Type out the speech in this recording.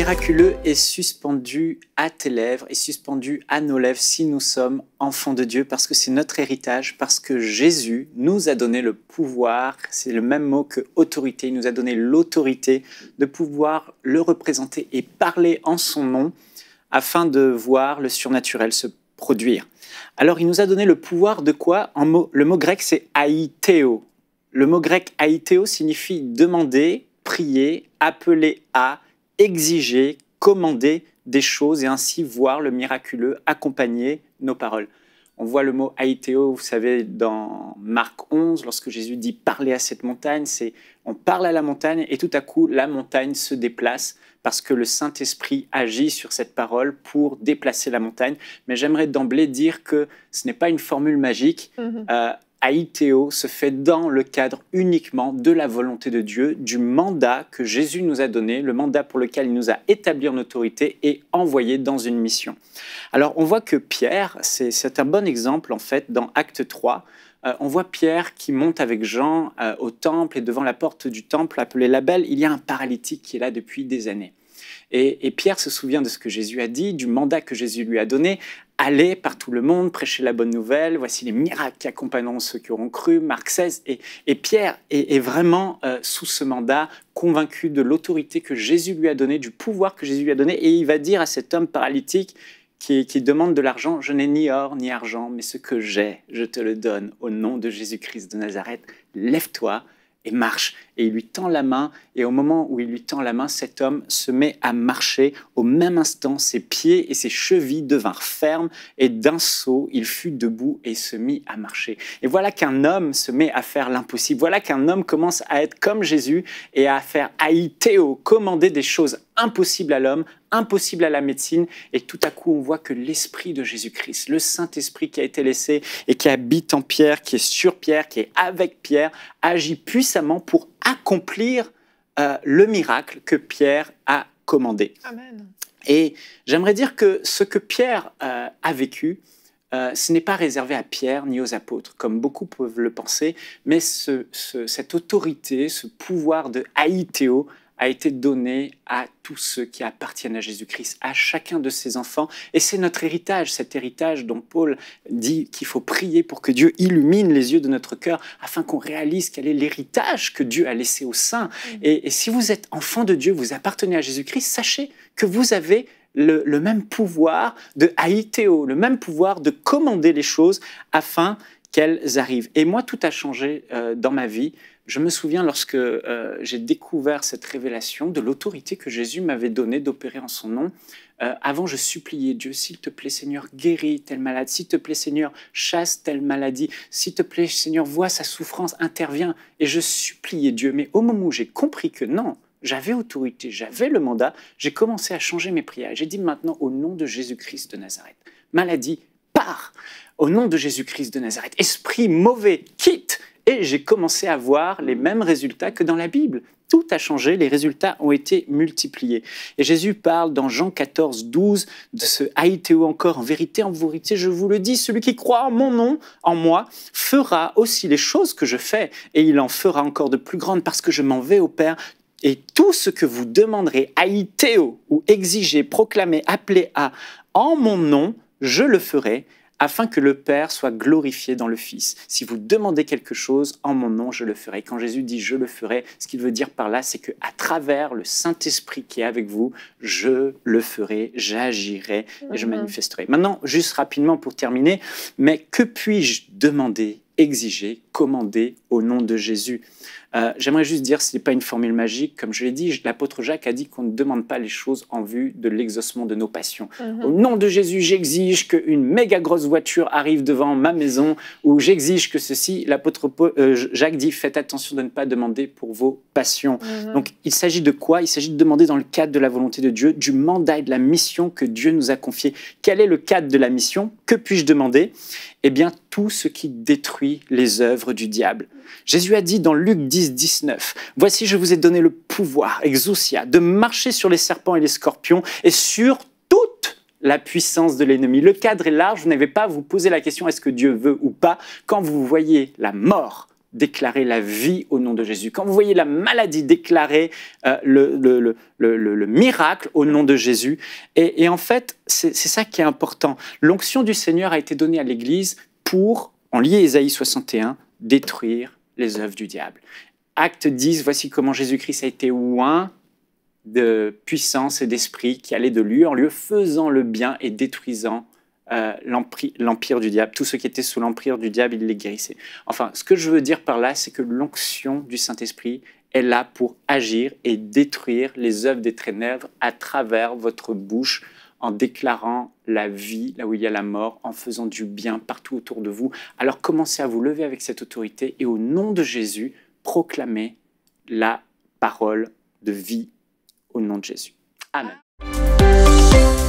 miraculeux est suspendu à tes lèvres et suspendu à nos lèvres si nous sommes enfants de Dieu, parce que c'est notre héritage, parce que Jésus nous a donné le pouvoir, c'est le même mot que autorité, il nous a donné l'autorité de pouvoir le représenter et parler en son nom afin de voir le surnaturel se produire. Alors il nous a donné le pouvoir de quoi en mot, Le mot grec c'est aïtéo ». Le mot grec aïtéo » signifie demander, prier, appeler à, exiger, commander des choses et ainsi voir le miraculeux accompagner nos paroles. On voit le mot aïtéo, vous savez, dans Marc 11, lorsque Jésus dit parler à cette montagne, c'est on parle à la montagne et tout à coup la montagne se déplace parce que le Saint-Esprit agit sur cette parole pour déplacer la montagne. Mais j'aimerais d'emblée dire que ce n'est pas une formule magique. Mm-hmm. Euh, aïtéo se fait dans le cadre uniquement de la volonté de Dieu, du mandat que Jésus nous a donné, le mandat pour lequel il nous a établi en autorité et envoyé dans une mission. Alors on voit que Pierre, c'est un bon exemple en fait dans Acte 3, euh, on voit Pierre qui monte avec Jean euh, au temple et devant la porte du temple appelé la Belle, il y a un paralytique qui est là depuis des années. et, Pierre se souvient de ce que Jésus a dit, du mandat que Jésus lui a donné. Allez par tout le monde, prêcher la bonne nouvelle, voici les miracles qui accompagneront ceux qui auront cru. Marc XVI et, Pierre est, vraiment euh, sous ce mandat, convaincu de l'autorité que Jésus lui a donnée, du pouvoir que Jésus lui a donné, et il va dire à cet homme paralytique qui demande de l'argent, je n'ai ni or ni argent, mais ce que j'ai, je te le donne au nom de Jésus-Christ de Nazareth, lève-toi, et marche. Et il lui tend la main, et au moment où il lui tend la main, cet homme se met à marcher. Au même instant, ses pieds et ses chevilles devinrent fermes, et d'un saut, il fut debout et se mit à marcher. Et voilà qu'un homme se met à faire l'impossible. Voilà qu'un homme commence à être comme Jésus et à faire haïtéo », commander des choses impossibles à l'homme, impossible à la médecine. Et tout à coup, on voit que l'Esprit de Jésus-Christ, le Saint-Esprit qui a été laissé et qui habite en Pierre, qui est sur Pierre, qui est avec Pierre, agit puissamment pour accomplir euh, le miracle que Pierre a commandé. Et j'aimerais dire que ce que Pierre euh, a vécu, euh, ce n'est pas réservé à Pierre ni aux apôtres, comme beaucoup peuvent le penser, mais cette autorité, ce pouvoir de haïtéo », a été donné à tous ceux qui appartiennent à Jésus-Christ, à chacun de ses enfants. Et c'est notre héritage, cet héritage dont Paul dit qu'il faut prier pour que Dieu illumine les yeux de notre cœur afin qu'on réalise quel est l'héritage que Dieu a laissé aux saints. Mm. Et, si vous êtes enfant de Dieu, vous appartenez à Jésus-Christ, sachez que vous avez le, le, même pouvoir de haïtéo, le même pouvoir de commander les choses afin qu'elles arrivent. Et moi, tout a changé euh, dans ma vie. Je me souviens lorsque euh, j'ai découvert cette révélation de l'autorité que Jésus m'avait donnée d'opérer en son nom. Euh, avant, je suppliais Dieu, s'il te plaît Seigneur, guéris telle malade. s'il te plaît Seigneur, chasse telle maladie, s'il te plaît Seigneur, vois sa souffrance, interviens. Et je suppliais Dieu. Mais au moment où j'ai compris que non, j'avais autorité, j'avais le mandat, j'ai commencé à changer mes prières. J'ai dit maintenant au nom de Jésus-Christ de Nazareth, maladie, pars au nom de Jésus-Christ de Nazareth, esprit mauvais, quitte Et j'ai commencé à voir les mêmes résultats que dans la Bible. Tout a changé, les résultats ont été multipliés. Et Jésus parle dans Jean 14, 12 de ce Aïtéo encore, en vérité, en vérité, je vous le dis, celui qui croit en mon nom, en moi, fera aussi les choses que je fais, et il en fera encore de plus grandes parce que je m'en vais au Père. Et tout ce que vous demanderez, Aïtéo, ou exigez, proclamez, appelez à, en mon nom, je le ferai, afin que le Père soit glorifié dans le Fils. Si vous demandez quelque chose, en mon nom, je le ferai. Quand Jésus dit je le ferai, ce qu'il veut dire par là, c'est que à travers le Saint-Esprit qui est avec vous, je le ferai, j'agirai et je manifesterai. Maintenant, juste rapidement pour terminer, mais que puis-je demander exiger, commander au nom de Jésus. Euh, j'aimerais juste dire, ce n'est pas une formule magique. Comme je l'ai dit, l'apôtre Jacques a dit qu'on ne demande pas les choses en vue de l'exaucement de nos passions. Mhm. Au nom de Jésus, j'exige une méga grosse voiture arrive devant ma maison ou j'exige que ceci. L'apôtre euh, Jacques dit, faites attention de ne pas demander pour vos passions. Mhm. Donc, il s'agit de quoi Il s'agit de demander dans le cadre de la volonté de Dieu, du mandat et de la mission que Dieu nous a confié. Quel est le cadre de la mission que puis-je demander Eh bien, tout ce qui détruit les œuvres du diable. Jésus a dit dans Luc 10, 19, Voici, je vous ai donné le pouvoir, exousia, de marcher sur les serpents et les scorpions et sur toute la puissance de l'ennemi. Le cadre est large, vous n'avez pas à vous poser la question est-ce que Dieu veut ou pas. Quand vous voyez la mort, déclarer la vie au nom de Jésus, quand vous voyez la maladie déclarer euh, le, miracle au nom de Jésus, et, en fait, c'est ça qui est important. L'onction du Seigneur a été donnée à l'Église pour, en lié Ésaïe 61, détruire les œuvres du diable. Acte 10, voici comment Jésus-Christ a été oint de puissance et d'esprit qui allait de lui en lieu, faisant le bien et détruisant euh, l'empire du diable. Tous ceux qui étaient sous l'empire du diable, il les guérissait. Enfin, ce que je veux dire par là, c'est que l'onction du Saint-Esprit est là pour agir et détruire les œuvres des ténèbres à travers votre bouche en déclarant la vie là où il y a la mort, en faisant du bien partout autour de vous. Alors commencez à vous lever avec cette autorité et au nom de Jésus, proclamez la parole de vie au nom de Jésus. Amen.